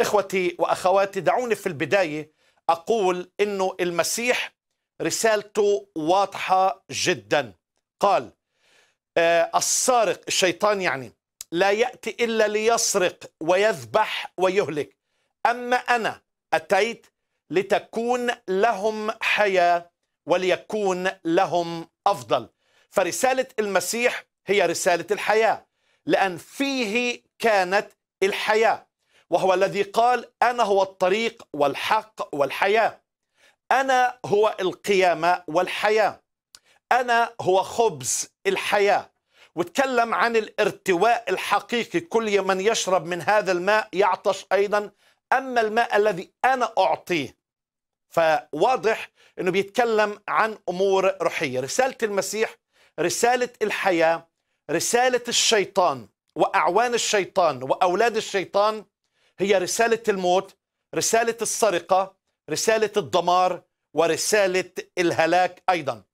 إخوتي وأخواتي دعوني في البداية أقول إنه المسيح رسالته واضحة جدا قال آه، السارق الشيطان يعني لا يأتي إلا ليسرق ويذبح ويهلك أما أنا أتيت لتكون لهم حياة وليكون لهم أفضل فرسالة المسيح هي رسالة الحياة لأن فيه كانت الحياة وهو الذي قال أنا هو الطريق والحق والحياة أنا هو القيامة والحياة أنا هو خبز الحياة وتكلم عن الارتواء الحقيقي كل من يشرب من هذا الماء يعطش أيضا أما الماء الذي أنا أعطيه فواضح أنه بيتكلم عن أمور روحية رسالة المسيح رسالة الحياة رسالة الشيطان وأعوان الشيطان وأولاد الشيطان هي رسالة الموت رسالة السرقة رسالة الدمار ورسالة الهلاك أيضا